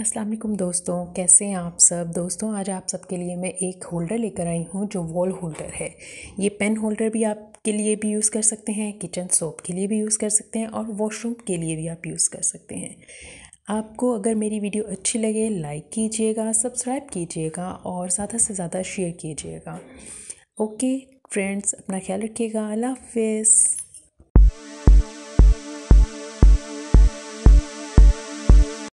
अस्सलाम वालेकुम दोस्तों कैसे हैं आप सब दोस्तों आज आप सबके लिए मैं एक होल्डर लेकर आई हूँ जो वॉल होल्डर है ये पेन होल्डर भी आपके लिए भी यूज़ कर सकते हैं किचन सोप के लिए भी यूज़ कर सकते हैं और वॉशरूम के लिए भी आप यूज़ कर सकते हैं आपको अगर मेरी वीडियो अच्छी लगे लाइक कीजिएगा सब्सक्राइब कीजिएगा और ज़्यादा से ज़्यादा शेयर कीजिएगा ओके फ्रेंड्स अपना ख्याल रखिएगा अल्लाह हाफिज़